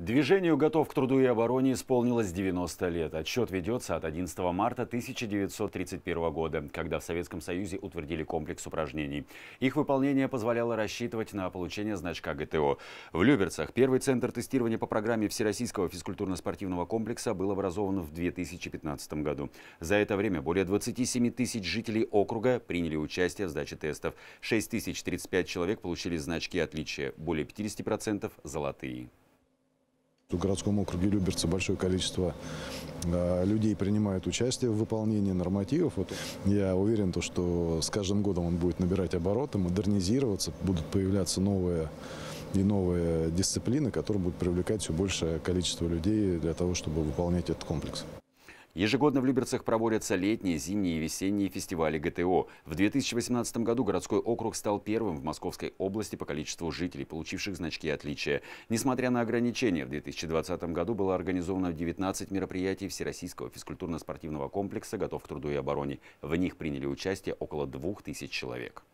Движению «Готов к труду и обороне» исполнилось 90 лет. Отсчет ведется от 11 марта 1931 года, когда в Советском Союзе утвердили комплекс упражнений. Их выполнение позволяло рассчитывать на получение значка ГТО. В Люберцах первый центр тестирования по программе Всероссийского физкультурно-спортивного комплекса был образован в 2015 году. За это время более 27 тысяч жителей округа приняли участие в сдаче тестов. 6035 человек получили значки отличия, более 50% – золотые. В городском округе Люберцы большое количество э, людей принимает участие в выполнении нормативов. Вот я уверен, то, что с каждым годом он будет набирать обороты, модернизироваться, будут появляться новые и новые дисциплины, которые будут привлекать все большее количество людей для того, чтобы выполнять этот комплекс. Ежегодно в Люберцах проводятся летние, зимние и весенние фестивали ГТО. В 2018 году городской округ стал первым в Московской области по количеству жителей, получивших значки отличия. Несмотря на ограничения, в 2020 году было организовано 19 мероприятий Всероссийского физкультурно-спортивного комплекса «Готов к труду и обороне». В них приняли участие около 2000 человек.